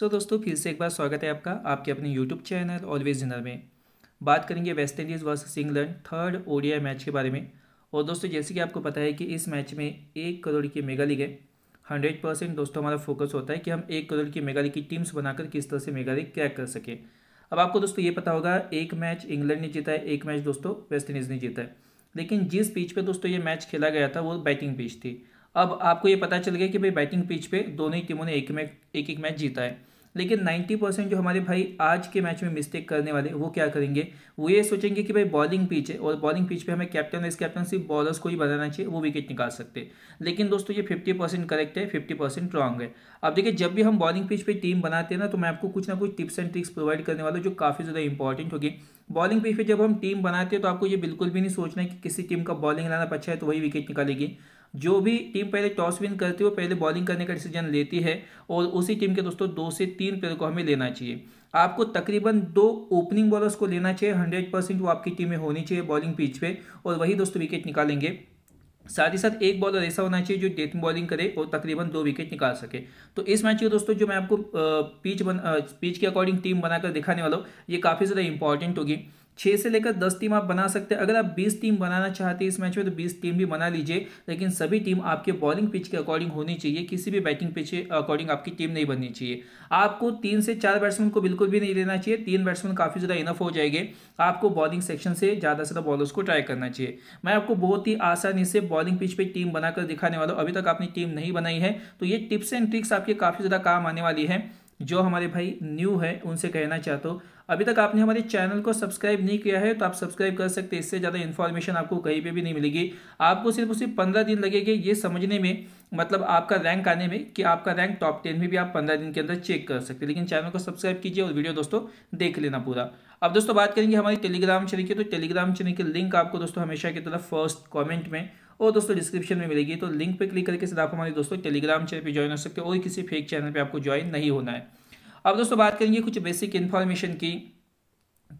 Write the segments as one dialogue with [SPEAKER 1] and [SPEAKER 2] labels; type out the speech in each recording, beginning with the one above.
[SPEAKER 1] सो so, दोस्तों फिर से एक बार स्वागत है आपका आपके अपने यूट्यूब चैनल ऑलवेज डिनर में बात करेंगे West Indies versus England third ODI match के बारे में और दोस्तों जैसे कि आपको पता है कि इस मैच में एक करोड़ की मेगा लीग है हंड्रेड परसेंट दोस्तों हमारा फोकस होता है कि हम एक करोड़ की मेगा लीग की टीम्स बनाकर किस तरह से मेगा लीग क्रैक कर सकें अब आपको दोस्तों ये पता होगा एक मैच इंग्लैंड ने जीता है एक मैच दोस्तों वेस्ट इंडीज़ ने जीता है लेकिन जिस पिच पर दोस्तों ये मैच खेला गया था वो बैटिंग पिच थी अब आपको ये पता चल गया कि भाई बैटिंग पिच पे दोनों ही टीमों ने एक मैच एक एक मैच जीता है लेकिन 90 परसेंट जो हमारे भाई आज के मैच में मिस्टेक करने वाले वो क्या करेंगे वो ये सोचेंगे कि भाई बॉलिंग पिच है और बॉलिंग पिच पे हमें कैप्टन इस कैप्टन सिर्फ बॉलर्स को ही बनाना चाहिए वो विकेट निकाल सकते लेकिन दोस्तों ये फिफ्टी परसेंट करेक्ट है फिफ्टी परसेंट रॉन्ग है अब देखिए जब भी हम बॉलिंग पिच पर टीम बनाते हैं ना तो मैं आपको कुछ ना कुछ टिप्स एंड ट्रिक्स प्रोवाइड करने वाला जो काफ़ी ज़्यादा इंपॉर्टेंट होगी बॉलिंग पिच पर जब हम टीम बनाते हैं तो आपको ये बिल्कुल भी नहीं सोचना है कि किसी टीम का बॉलिंग लाना अच्छा है तो वही विकेट निकालेगी जो भी टीम पहले टॉस विन करती है वो पहले बॉलिंग करने का डिसीजन लेती है और उसी टीम के दोस्तों दो से तीन प्लेयर को हमें लेना चाहिए आपको तकरीबन दो ओपनिंग बॉलर्स को लेना चाहिए हंड्रेड परसेंट वो आपकी टीम में होनी चाहिए बॉलिंग पिच पे और वही दोस्तों विकेट निकालेंगे साथ ही साथ एक बॉलर ऐसा होना चाहिए जो डेथ बॉलिंग करे और तकरीबन दो विकेट निकाल सके तो इस मैच के दोस्तों जो मैं आपको पिच बन पिच के अकॉर्डिंग टीम बनाकर दिखाने वाला हूँ ये काफ़ी ज़्यादा इंपॉर्टेंट होगी छः से लेकर दस टीम आप बना सकते हैं अगर आप बीस टीम बनाना चाहते हैं इस मैच में तो बीस टीम भी बना लीजिए लेकिन सभी टीम आपके बॉलिंग पिच के अकॉर्डिंग होनी चाहिए किसी भी बैटिंग पिच के अकॉर्डिंग आपकी टीम नहीं बननी चाहिए आपको तीन से चार बैट्समैन को बिल्कुल भी नहीं लेना चाहिए तीन बैट्समैन काफ़ी ज़्यादा इनफ हो जाएंगे आपको बॉलिंग सेक्शन से ज़्यादा से ज़्यादा बॉलर्स को ट्राई करना चाहिए मैं आपको बहुत ही आसानी से बॉलिंग पिच पर टीम बनाकर दिखाने वाला हूँ अभी तक आपने टीम नहीं बनाई है तो ये टिप्स एंड ट्रिक्स आपके काफ़ी ज़्यादा काम आने वाली है जो हमारे भाई न्यू है उनसे कहना चाहता हूँ अभी तक आपने हमारे चैनल को सब्सक्राइब नहीं किया है तो आप सब्सक्राइब कर सकते हैं इससे ज़्यादा इन्फॉर्मेशन आपको कहीं पे भी नहीं मिलेगी आपको सिर्फ उसे पंद्रह दिन लगेगा ये समझने में मतलब आपका रैंक आने में कि आपका रैंक टॉप टेन में भी आप पंद्रह दिन के अंदर चेक कर सकते हैं लेकिन चैनल को सब्सक्राइब कीजिए और वीडियो दोस्तों देख लेना पूरा अब दोस्तों बात करेंगे हमारे टेलीग्राम चैनल की तो टेलीग्राम चैनल की लिंक आपको दोस्तों हमेशा की तरफ फर्स्ट कॉमेंट में और दोस्तों डिस्क्रिप्शन में मिलेगी तो लिंक पर क्लिक करके सीधा आप हमारे दोस्तों टेलीग्राम चैनल पर ज्वाइन हो सकते हो और किसी फेक चैनल पर आपको ज्वाइन नहीं होना है अब दोस्तों बात करेंगे कुछ बेसिक इन्फॉर्मेशन की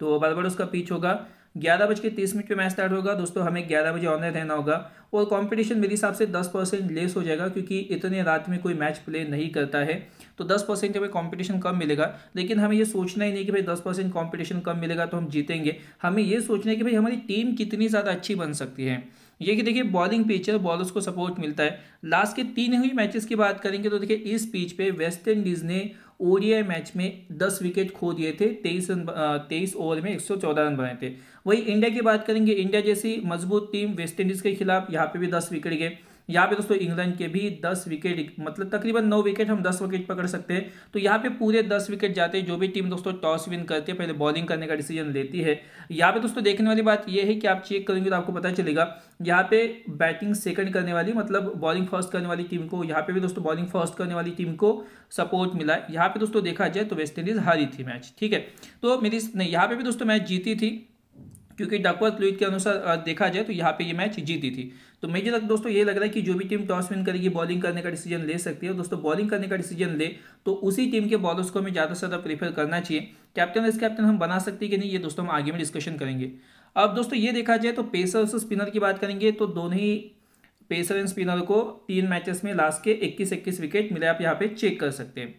[SPEAKER 1] तो बार उसका पीच होगा ग्यारह बज के तीस मिनट पर मैच स्टार्ट होगा दोस्तों हमें ग्यारह बजे ऑनलाइन रहना होगा और कंपटीशन मेरे हिसाब से दस परसेंट लेस हो जाएगा क्योंकि इतने रात में कोई मैच प्ले नहीं करता है तो दस परसेंट हमें कंपटीशन कम मिलेगा लेकिन हमें ये सोचना ही नहीं कि भाई दस परसेंट कॉम्पिटिशन कम मिलेगा तो हम जीतेंगे हमें ये सोचना है कि भाई हमारी टीम कितनी ज़्यादा अच्छी बन सकती है ये कि देखिए बॉलिंग पिच है बॉलर्स को सपोर्ट मिलता है लास्ट के तीन हुई मैचेस की बात करेंगे तो देखिए इस पिच पे वेस्ट इंडीज़ ने ओडीआई मैच में दस विकेट खो दिए थे तेईस रन तेईस ओवर में एक सौ चौदह रन बनाए थे वही इंडिया की बात करेंगे इंडिया जैसी मजबूत टीम वेस्ट इंडीज़ के खिलाफ यहाँ पे भी दस विकेट गए यहाँ पे दोस्तों इंग्लैंड के भी दस विकेट मतलब तकरीबन नौ विकेट हम दस विकेट पकड़ सकते हैं तो यहाँ पे पूरे दस विकेट जाते हैं जो भी टीम दोस्तों टॉस विन करती है पहले बॉलिंग करने का डिसीजन लेती है यहाँ पे दोस्तों देखने वाली बात यह है कि आप चेक करेंगे तो आपको पता चलेगा यहाँ पे बैटिंग सेकंड करने वाली मतलब बॉलिंग फर्स्ट करने वाली टीम को यहाँ पे भी दोस्तों बॉलिंग फर्स्ट करने वाली टीम को सपोर्ट मिला यहाँ पे दोस्तों देखा जाए तो वेस्ट इंडीज हारी थी मैच ठीक है तो मेरी नहीं यहाँ पे भी दोस्तों मैच जीती थी क्योंकि डाकवर्थ लुइट के अनुसार देखा जाए तो यहाँ पे ये मैच जीती थी तो मुझे तक दोस्तों ये लग रहा है कि जो भी टीम टॉस विन करेगी बॉलिंग करने का डिसीजन ले सकती है दोस्तों बॉलिंग करने का डिसीजन ले तो उसी टीम के बॉलर्स को हमें ज़्यादा से ज़्यादा प्रीफर करना चाहिए कैप्टन इस कैप्टन हम बना सकते हैं कि नहीं ये दोस्तों हम आगे में डिस्कशन करेंगे अब दोस्तों ये देखा जाए तो पेसर और स्पिनर की बात करेंगे तो दोनों ही पेसर एंड स्पिनर को तीन मैचेस में लास्ट के 21 21 विकेट मिले आप यहाँ पे चेक कर सकते हैं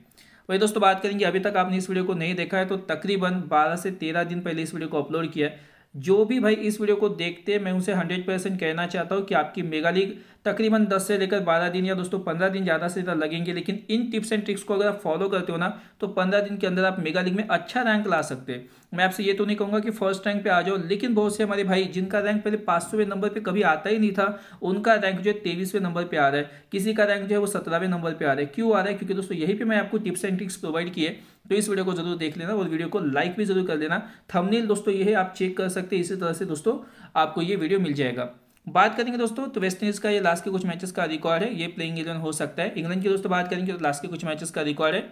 [SPEAKER 1] वही दोस्तों बात करेंगे अभी तक आपने इस वीडियो को नहीं देखा है तो तकरीबन 12 से 13 दिन पहले इस वीडियो को अपलोड किया है जो भी भाई इस वीडियो को देखते हैं मैं उसे हंड्रेड परसेंट कहना चाहता हूँ कि आपकी मेगा लीग तकरीबन दस से लेकर बारह दिन या दोस्तों पंद्रह दिन ज़्यादा से ज़्यादा लगेंगे लेकिन इन टिप्स एंड ट्रिक्स को अगर आप फॉलो करते हो ना तो पंद्रह दिन के अंदर आप मेगा लीग में अच्छा रैंक ला सकते हैं मैं आपसे ये तो नहीं कहूँगा कि फर्स्ट रैंक पे आ जाओ लेकिन बहुत से हमारे भाई जिनका रैंक पहले पाँच नंबर पर कभी आता ही नहीं था उनका रैंक जो है तेईसवें नंबर पर आ रहा है किसी का रैंक जो है वो सत्रहवें नंबर पर आ रहा है क्यों आ रहा है क्योंकि दोस्तों यही पर मैं आपको टिप्स एंड ट्रिक्स प्रोवाइड किए तो इस वीडियो को जरूर देख लेना और वीडियो को लाइक भी जरूर कर देना थंबनेल दोस्तों ये है आप चेक कर सकते हैं इसी तरह से दोस्तों आपको ये वीडियो मिल जाएगा बात करेंगे दोस्तों तो वेस्ट इंडीज़ का ये लास्ट के कुछ मैचेस का रिकॉर्ड है ये प्लेइंग इलेवन हो सकता है इंग्लैंड की दोस्तों बात करेंगे तो लास्ट के कुछ मैचेस का रिकॉर्ड है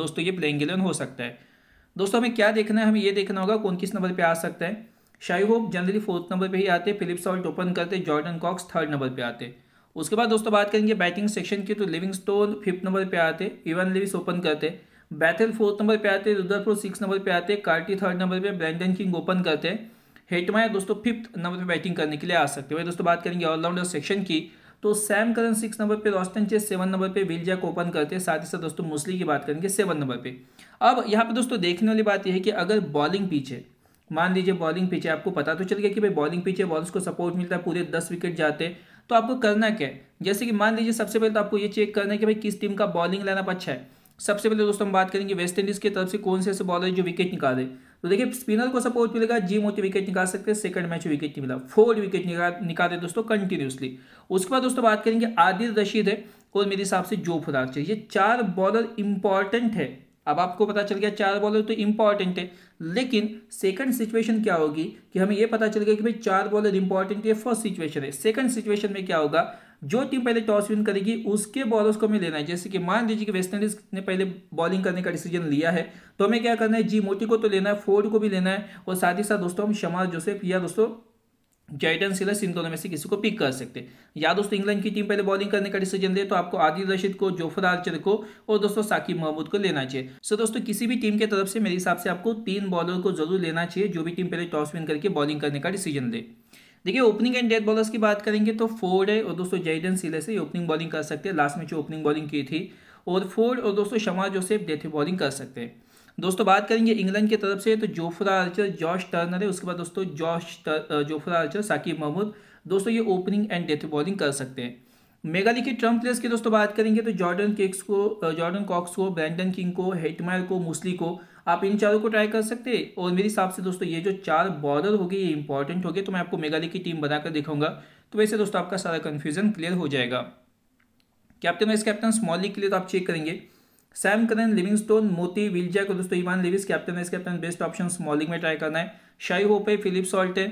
[SPEAKER 1] दोस्तों ये प्लेइंग इलेवन हो सकता है दोस्तों हमें क्या देखना है हमें ये देखना होगा कौन किस नंबर पर आ सकता है Shai Hope generally fourth number पर ही आते फिलिप्स ऑल्ट ओपन करते जॉर्डन कॉक्स थर्ड नंबर पर आते उसके बाद दोस्तों बात करेंगे बैटिंग सेक्शन की तो लिविंग स्टोन फिफ्थ नंबर पर आते इवन लिविस ओपन करते बैथल फोर्थ नंबर पर आते रुद्रपुर सिक्स नंबर पर आते कार्टी थर्ड नंबर पर ब्रैंडन किंग ओपन करते हैं या दोस्तों फिफ्थ नंबर पे बैटिंग करने के लिए आ सकते हैं दोस्तों बात करेंगे ऑलराउंडर सेक्शन की तो सैम करन सिक्स नंबर पे रॉस्टन चेस सेवन नंबर पे विल जैक ओपन करते हैं साथ ही साथ दोस्तों मुस्ली की बात करेंगे सेवन नंबर पे अब यहाँ पे दोस्तों देखने वाली बात यह है कि अगर बॉलिंग पीछे मान लीजिए बॉलिंग पीछे आपको पता तो चल गया कि भाई बॉलिंग पीछे है बॉलर्स को सपोर्ट मिलता है पूरे दस विकेट जाते तो आपको करना क्या है जैसे कि मान लीजिए सबसे पहले तो आपको ये चेक करना है कि भाई किस टीम का बॉलिंग लाइनअप अच्छा है सबसे पहले दोस्तों हम बात करेंगे वेस्ट इंडीज़ की तरफ से कौन से ऐसे बॉलर जो विकेट निकाले तो देखिए स्पिनर को सपोर्ट मिलेगा जी मोती विकेट निकाल सकते हैं सेकंड मैच विकेट नहीं मिला फोर विकेट निकाल निकाले दोस्तों कंटिन्यूसली उसके बाद दोस्तों बात करेंगे आदिल रशीद है और मेरे हिसाब से जो फराज चाहिए चार बॉलर इंपॉर्टेंट है अब आपको पता चल गया चार बॉलर तो इंपॉर्टेंट है लेकिन सेकंड सिचुएशन क्या होगी कि हमें यह पता चल गया कि भाई चार बॉलर इंपॉर्टेंट है फर्स्ट सिचुएशन है सेकंड सिचुएशन में क्या होगा जो टीम पहले टॉस विन करेगी उसके बॉलर्स को हमें लेना है जैसे कि मान लीजिए कि वेस्ट इंडीज ने पहले बॉलिंग करने का डिसीजन लिया है तो हमें क्या करना है जी मोटी को तो लेना है फोर्ड को भी लेना है और साथ ही साथ दोस्तों हम शमाल जोसेफ या दोस्तों जैटन सिलस इन दोनों में से किसी को पिक कर सकते हैं या दोस्तों इंग्लैंड की टीम पहले बॉलिंग करने का डिसीजन दे तो आपको आदिल रशीद को जोफर आर्चर को और दोस्तों साकिब महमूद को लेना चाहिए सो दोस्तों किसी भी टीम के तरफ से मेरे हिसाब से आपको तीन बॉलर को जरूर लेना चाहिए जो भी टीम पहले टॉस विन करके बॉलिंग करने का डिसीजन दे देखिए ओपनिंग एंड डेथ बॉलर्स की बात करेंगे तो फोर्ड है और दोस्तों जयडन सिले से ओपनिंग बॉलिंग कर सकते हैं लास्ट में जो ओपनिंग बॉलिंग की थी और फोर्ड और दोस्तों शमा जोसेफ डेथ बॉलिंग कर सकते हैं दोस्तों बात करेंगे इंग्लैंड की तरफ से तो जोफ्रा आर्चर जॉश टर्नर है उसके बाद दोस्तों Josh Jofra Archer Saqib Mahmood दोस्तों ये ओपनिंग एंड डेथ बॉलिंग कर सकते हैं मेगा लिखी ट्रम्प टर्म प्लेयर्स की दोस्तों बात करेंगे तो जॉर्डन किक्स को जॉर्डन कॉक्स को ब्रैंडन किंग को हेटमायर को मुस्ली को आप इन चारों को ट्राई कर सकते हैं और मेरे हिसाब से दोस्तों ये जो चार बॉर्डर होगी ये इंपॉर्टेंट होगी तो मैं आपको मेघालय की टीम बनाकर दिखाऊंगा तो वैसे दोस्तों आपका सारा कन्फ्यूजन क्लियर हो जाएगा captain vice captain small league के लिए तो आप चेक करेंगे सैम करन स्टोन मोती विलजा को दोस्तों Evin Lewis captain vice captain best option small league में ट्राई करना है शाही होप है फिलिप सॉल्ट है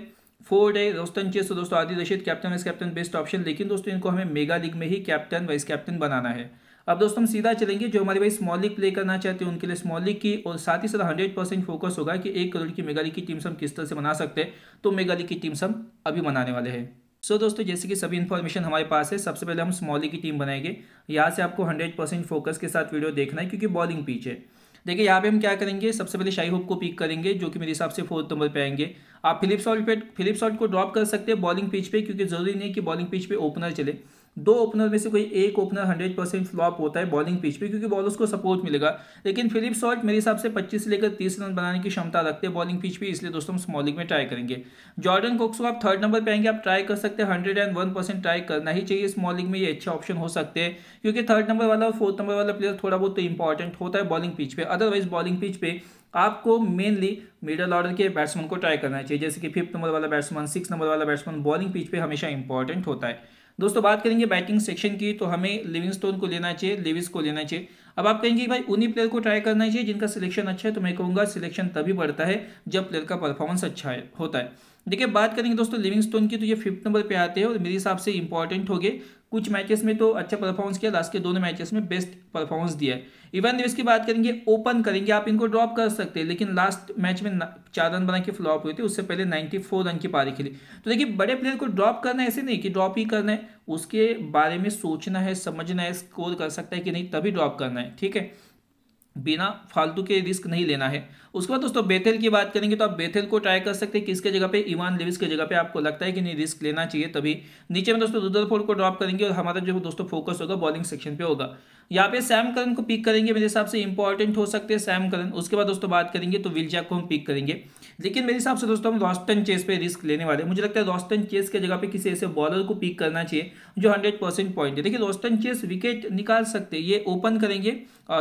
[SPEAKER 1] फोर्ड है रोस्तन चेस दोस्तों Adil Rashid captain vice captain best option लेकिन दोस्तों इनको हमें मेगा लीग में ही कैप्टन वाइस कैप्टन बनाना है अब दोस्तों हम सीधा चलेंगे जो हमारे भाई स्मॉल लीग प्ले करना चाहते हैं उनके लिए स्मॉल लीग की और साथ ही साथ हंड्रेड परसेंट फोकस होगा कि एक करोड़ की मेगा लीग की टीम्स हम किस तरह से बना सकते हैं तो मेगा लीग की टीम्स हम अभी बनाने वाले हैं सो so, दोस्तों जैसे कि सभी इन्फॉर्मेशन हमारे पास है सबसे पहले हम स्मॉल लीग की टीम बनाएंगे यहाँ से आपको हंड्रेड परसेंट फोकस के साथ वीडियो देखना है क्योंकि बॉलिंग पीच है देखिए यहाँ पे हम क्या करेंगे सबसे पहले शाही होप को पिक करेंगे जो कि मेरे हिसाब से फोर्थ नंबर पे आएंगे आप फिलिप सॉल्ट पे फिलिप सॉल्ट को ड्रॉप कर सकते हैं बॉलिंग पिच पे क्योंकि जरूरी नहीं है कि बॉलिंग पिच पे ओपनर चले दो ओपनर में से कोई एक ओपनर हंड्रेड परसेंट फ्लॉप होता है बॉलिंग पिच पे क्योंकि बॉलर्स को सपोर्ट मिलेगा लेकिन फिलिप सॉल्ट मेरे हिसाब से 25 से लेकर 30 रन बनाने की क्षमता रखते हैं बॉलिंग पिच पे इसलिए दोस्तों हम स्मॉलिंग में ट्राई करेंगे जॉर्डन कोक्स को आप थर्ड नंबर पर आएंगे आप ट्राई कर सकते हैं हंड्रेड ट्राई करना ही चाहिए स्मॉलिंग में ये अच्छे ऑप्शन हो सकते हैं क्योंकि थर्ड नंबर वाला और फोर्थ नंबर वाला प्लेयर थोड़ा बहुत तो इंपॉर्टेंट होता है बॉलिंग पिच पे अदरवाइज बॉलिंग पिच पे आपको मेनली मिडल ऑर्डर के बैट्समैन को ट्राई करना चाहिए जैसे कि फिफ्थ नंबर वाला बैट्समैन सिक्स नंबर वाला बैट्समैन बॉलिंग पिच पे हमेशा इंपॉर्टेंट होता है दोस्तों बात करेंगे बैटिंग सेक्शन की तो हमें लिविंगस्टोन को लेना चाहिए लेविस को लेना चाहिए अब आप कहेंगे भाई उन्हीं प्लेयर को ट्राई करना चाहिए जिनका सिलेक्शन अच्छा है तो मैं कहूँगा सिलेक्शन तभी बढ़ता है जब प्लेयर का परफॉर्मेंस अच्छा है होता है देखिए बात करेंगे दोस्तों लिविंगस्टोन की तो ये फिफ्थ नंबर पे आते हैं और मेरे हिसाब से इंपॉर्टेंट हो गए कुछ मैचेस में तो अच्छा परफॉर्मेंस किया लास्ट के दोनों मैचेस में बेस्ट परफॉर्मेंस दिया है इवन इसकी बात करेंगे ओपन करेंगे आप इनको ड्रॉप कर सकते हैं लेकिन लास्ट मैच में चार रन बना के फ्लॉप हुए थे उससे पहले 94 रन की पारी खेली तो देखिए बड़े प्लेयर को ड्रॉप करना ऐसे नहीं कि ड्रॉप ही करना है उसके बारे में सोचना है समझना है स्कोर कर सकता है कि नहीं तभी ड्रॉप करना है ठीक है बिना फालतू के रिस्क नहीं लेना है उसके बाद दोस्तों बेथेल की बात करेंगे तो आप बेथेल को ट्राई कर सकते हैं किसके जगह पे इवान लेविस के जगह पे आपको लगता है कि नहीं रिस्क लेना चाहिए तभी नीचे में दोस्तों रुदरफोर्ड को ड्रॉप करेंगे और हमारा जो दोस्तों फोकस होगा बॉलिंग सेक्शन पे होगा यहाँ पे सैम करन को पिक करेंगे मेरे हिसाब से इंपॉर्टेंट हो सकते हैं सैम करन उसके बाद दोस्तों बात करेंगे तो विलजैक को हम पिक करेंगे लेकिन मेरे हिसाब से दोस्तों हम रॉस्टन चेस पे रिस्क लेने वाले हैं मुझे लगता है रॉस्टन चेस के जगह पे किसी ऐसे बॉलर को पिक करना चाहिए जो हंड्रेड परसेंट पॉइंट है देखिए रॉस्टन चेस विकेट निकाल सकते ये ओपन करेंगे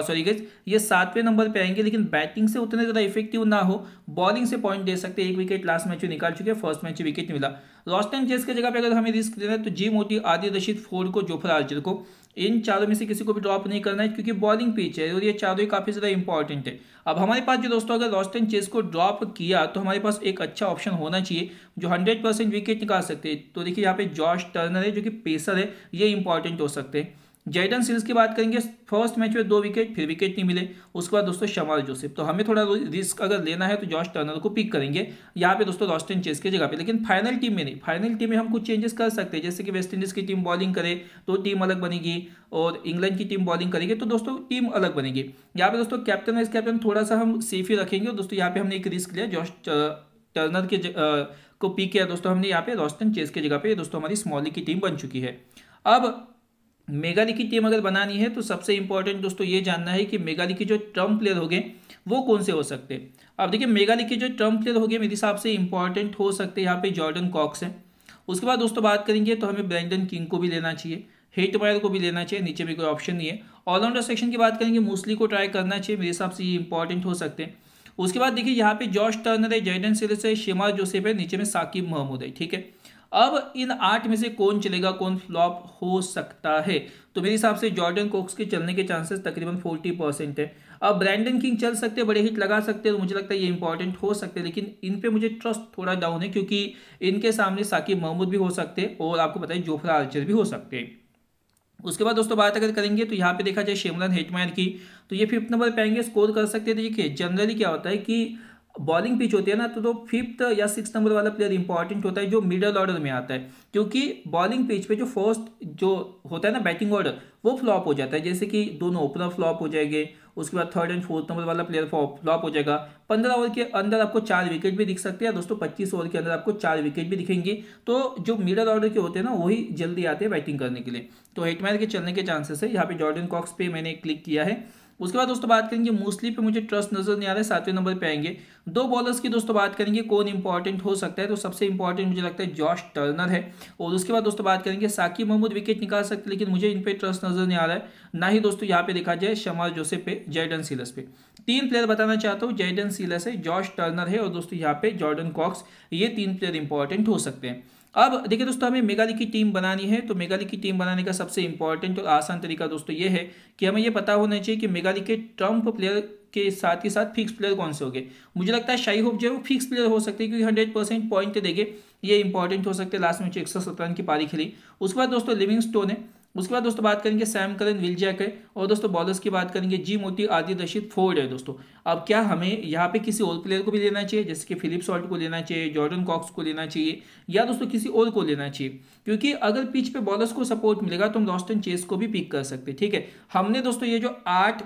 [SPEAKER 1] सॉरी गेज ये सातवें नंबर पे आएंगे लेकिन बैटिंग से उतने ज़्यादा इफेक्टिव ना हो बॉलिंग से पॉइंट दे सकते एक विकेट लास्ट मैच में निकाल चुके हैं फर्स्ट मैच में विकेट मिला रॉस्टन चेस के जगह पे अगर हमें रिस्क लेना है तो जी मोटी आदि रशीद फोर को जोफर आर्चर को इन चारों में से किसी को भी ड्रॉप नहीं करना है क्योंकि बॉलिंग पिच है और ये चारों ही काफ़ी ज़्यादा इंपॉर्टेंट है अब हमारे पास जो दोस्तों अगर रॉस्टन चेस को ड्रॉप किया तो हमारे पास एक अच्छा ऑप्शन होना चाहिए जो हंड्रेड परसेंट विकेट निकाल सकते हैं तो देखिए यहाँ पे जॉर्ज टर्नर है जो कि पेसर है ये इंपॉर्टेंट हो सकते हैं जैडन सिल्स की बात करेंगे फर्स्ट मैच में दो विकेट फिर विकेट नहीं मिले उसके बाद दोस्तों शमाल जोसेफ तो हमें थोड़ा रिस्क अगर लेना है तो जॉर्ज टर्नर को पिक करेंगे यहाँ पे दोस्तों रॉस्टन चेस की जगह पे लेकिन फाइनल टीम में नहीं फाइनल टीम में हम कुछ चेंजेस कर सकते हैं जैसे कि वेस्ट इंडीज़ की टीम बॉलिंग करे तो टीम अलग बनेगी और इंग्लैंड की टीम बॉलिंग करेगी तो दोस्तों टीम अलग बनेगी यहाँ पे दोस्तों कैप्टन वाइस कैप्टन थोड़ा सा हम सेफ ही रखेंगे और दोस्तों यहाँ पे हमने एक रिस्क लिया जॉर्ज टर्नर के को पिक किया दोस्तों हमने यहाँ पे रॉस्टन चेस की जगह पे दोस्तों हमारी स्मॉली की टीम बन चुकी है अब मेगाली की टीम अगर बनानी है तो सबसे इंपॉर्टेंट दोस्तों ये जानना है कि मेगाली लिखी जो ट्रम्प प्लेयर हो गए वो कौन से हो सकते हैं अब देखिए मेगाली के जो ट्रम्प प्लेयर हो गए मेरे हिसाब से इंपॉर्टेंट हो सकते हैं यहाँ पे जॉर्डन कॉक्स है उसके बाद दोस्तों बात करेंगे तो हमें ब्रैंडन किंग को भी लेना चाहिए हेट वायर को भी लेना चाहिए नीचे भी कोई ऑप्शन नहीं है ऑलराउंडर सेक्शन की बात करेंगे मोस्टली को ट्राई करना चाहिए मेरे हिसाब से ये इंपॉर्टेंट हो सकते हैं उसके बाद देखिए यहाँ पे जॉर्ज टर्नर है जैडन सिरस है शिमा जोसेफ है नीचे में साकिब महमूद है ठीक है अब इन आठ में से कौन चलेगा कौन फ्लॉप हो सकता है तो मेरे हिसाब से जॉर्डन कोक्स के चलने के चांसेस तकरीबन फोर्टी परसेंट है अब ब्रैंडन किंग चल सकते हैं बड़े हिट लगा सकते हैं तो मुझे लगता है ये इंपॉर्टेंट हो सकते हैं लेकिन इन पे मुझे ट्रस्ट थोड़ा डाउन है क्योंकि इनके सामने साकिब महमूद भी हो सकते हैं और आपको पता है जोफ्रा आर्चर भी हो सकते हैं उसके बाद दोस्तों बात अगर करेंगे तो यहाँ पे देखा जाए शेमरन हेटमैन की तो ये फिफ्थ नंबर पे आएंगे स्कोर कर सकते हैं तो देखिए जनरली क्या होता है कि बॉलिंग पिच होती है ना तो, तो फिफ्थ या सिक्स नंबर वाला प्लेयर इंपॉर्टेंट होता है जो मिडल ऑर्डर में आता है क्योंकि बॉलिंग पिच पे जो फर्स्ट जो होता है ना बैटिंग ऑर्डर वो फ्लॉप हो जाता है जैसे कि दोनों ओपनर फ्लॉप हो जाएंगे उसके बाद थर्ड एंड फोर्थ नंबर वाला प्लेयर फ्लॉप हो जाएगा पंद्रह ओवर के अंदर आपको चार विकेट भी दिख सकते हैं दोस्तों पच्चीस ओवर के अंदर आपको चार विकेट भी दिखेंगे तो जो मिडल ऑर्डर के होते हैं ना वही जल्दी आते हैं बैटिंग करने के लिए तो हेटमैन के चलने के चांसेस है यहाँ पे जॉर्डन कॉक्स पे मैंने क्लिक किया है उसके बाद दोस्तों बात करेंगे मोस्टली पे मुझे ट्रस्ट नजर नहीं आ रहा है सातवें नंबर पे आएंगे दो बॉलर्स की दोस्तों बात करेंगे कौन इंपॉर्टेंट हो सकता है तो सबसे इंपॉर्टेंट मुझे लगता है जॉश टर्नर है और उसके बाद दोस्तों बात करेंगे साकिब मोहम्मद विकेट निकाल सकते लेकिन मुझे इन पर ट्रस्ट नजर नहीं आ रहा है ना ही दोस्तों यहाँ पे देखा जाए शमार जोसेफ पे जैडन सीलस पे तीन प्लेयर बताना चाहता हूँ जैडन सीलस है जॉश टर्नर है और दोस्तों यहाँ पे जॉर्डन कॉक्स ये तीन प्लेयर इंपॉर्टेंट हो सकते हैं अब देखिए दोस्तों हमें मेगाली की टीम बनानी है तो मेगाली की टीम बनाने का सबसे इंपॉर्टेंट और आसान तरीका दोस्तों ये है कि हमें ये पता होना चाहिए कि मेगाली के ट्रम्प प्लेयर के साथ ही साथ फिक्स प्लेयर कौन से हो गए मुझे लगता है शाही होप जो है वो फिक्स प्लेयर हो सकते हैं क्योंकि हंड्रेड परसेंट पॉइंट देंगे ये इंपॉर्टेंट हो सकते हैं लास्ट में एक सौ की पारी खेली उसके बाद दोस्तों लिविंग है उसके बाद दोस्तों बात करेंगे सैम करन जैक है और दोस्तों बॉलर्स की बात करेंगे जी मोती आदि रशीद फोर्ड है दोस्तों अब क्या हमें यहाँ पे किसी और प्लेयर को भी लेना चाहिए जैसे कि फिलिप सॉल्ट को लेना चाहिए जॉर्डन कॉक्स को लेना चाहिए या दोस्तों किसी और को लेना चाहिए क्योंकि अगर पिच पे बॉलर्स को सपोर्ट मिलेगा तो हम लॉस्टन चेस को भी पिक कर सकते ठीक है हमने दोस्तों ये जो आठ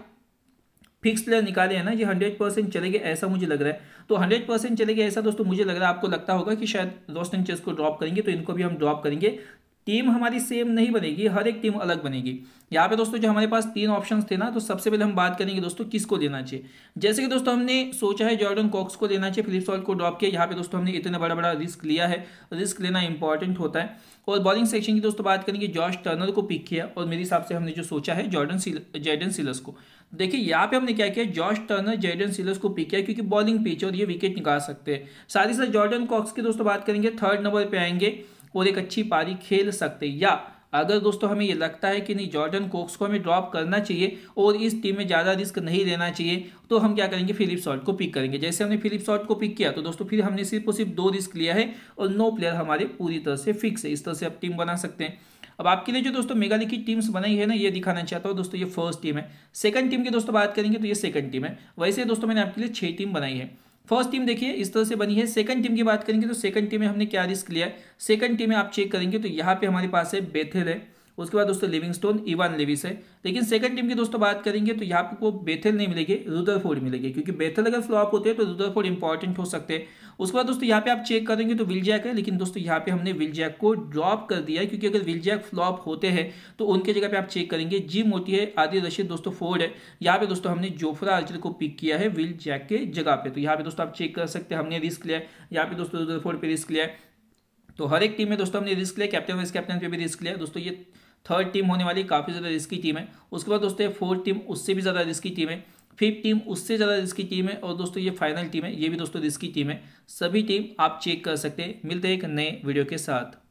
[SPEAKER 1] फिक्स प्लेयर निकाले हैं ना ये हंड्रेड परसेंट चले गए ऐसा मुझे लग रहा है तो हंड्रेड परसेंट चले गए ऐसा दोस्तों मुझे लग रहा है आपको लगता होगा कि शायद लॉस चेस को ड्रॉप करेंगे तो इनको भी हम ड्रॉप करेंगे टीम हमारी सेम नहीं बनेगी हर एक टीम अलग बनेगी यहाँ पे दोस्तों जो हमारे पास तीन ऑप्शंस थे ना तो सबसे पहले हम बात करेंगे दोस्तों किसको लेना चाहिए जैसे कि दोस्तों हमने सोचा है जॉर्डन कॉक्स को लेना चाहिए फिलिप सॉल्ट को ड्रॉप किया यहाँ पे दोस्तों हमने इतना बड़ा बड़ा रिस्क लिया है रिस्क लेना इंपॉर्टेंट होता है और बॉलिंग सेक्शन की दोस्तों बात करेंगे जॉर्ज टर्नर को पिक किया और मेरे हिसाब से हमने जो सोचा है जॉर्डन जेडन सिलस को देखिए यहाँ पे हमने क्या किया जॉर्ज टर्नर जेडन सिलस को पिक किया क्योंकि बॉलिंग पिच और ये विकेट निकाल सकते हैं साथ ही साथ जॉर्डन कॉक्स की दोस्तों बात करेंगे थर्ड नंबर पर आएंगे और एक अच्छी पारी खेल सकते या अगर दोस्तों हमें ये लगता है कि नहीं जॉर्डन कोक्स को हमें ड्रॉप करना चाहिए और इस टीम में ज़्यादा रिस्क नहीं लेना चाहिए तो हम क्या करेंगे फिलिप शॉर्ट को पिक करेंगे जैसे हमने फिलिप शॉर्ट को पिक किया तो दोस्तों फिर हमने सिर्फ और सिर्फ दो रिस्क लिया है और नो प्लेयर हमारे पूरी तरह से फिक्स है इस तरह से आप टीम बना सकते हैं अब आपके लिए जो दोस्तों मेगा लिखी की टीम्स बनाई है ना ये दिखाना चाहता हूँ दोस्तों ये फर्स्ट टीम है सेकंड टीम की दोस्तों बात करेंगे तो ये सेकंड टीम है वैसे दोस्तों मैंने आपके लिए छह टीम बनाई है फर्स्ट टीम देखिए इस तरह से बनी है सेकंड टीम की बात करेंगे तो सेकंड टीम में हमने क्या रिस्क लिया है सेकंड टीम में आप चेक करेंगे तो यहाँ पे हमारे पास है बेथेल है उसके बाद दोस्तों लिविंग स्टोन इवान लेविस है लेकिन सेकंड टीम की दोस्तों बात करेंगे तो यहाँ आपको बेथल नहीं मिलेगी रुदर फोर्ड मिलेगी क्योंकि बेथल अगर फ्लॉप होते हैं तो रुदर फोर्ड इंपॉर्टेंट हो सकते हैं उसके बाद दोस्तों यहाँ पे आप चेक करेंगे तो विल जैक है लेकिन दोस्तों यहाँ पे हमने विल जैक को ड्रॉप कर दिया क्योंकि अगर विल जैक फ्लॉप होते हैं तो उनके जगह पे आप चेक करेंगे जी मोती है आदि रशीद दोस्तों फोर्ड है यहाँ पे दोस्तों हमने जोफरा आर्चर को पिक किया है विल जैक के जगह पे तो यहाँ पे दोस्तों आप चेक कर सकते हैं हमने रिस्क लिया है यहाँ पे दोस्तों रुदर फोर्ड पर रिस्क लिया है तो हर एक टीम में दोस्तों हमने रिस्क लिया कैप्टन वाइस कैप्टन पे भी रिस्क लिया दोस्तों ये थर्ड टीम होने वाली काफ़ी ज़्यादा रिस्की टीम है उसके बाद दोस्तों फोर्थ टीम उससे भी ज़्यादा रिस्की टीम है फिफ्थ टीम उससे ज़्यादा रिस्की टीम है और दोस्तों ये फाइनल टीम है ये भी दोस्तों रिस्की टीम है सभी टीम आप चेक कर सकते हैं मिलते हैं एक नए वीडियो के साथ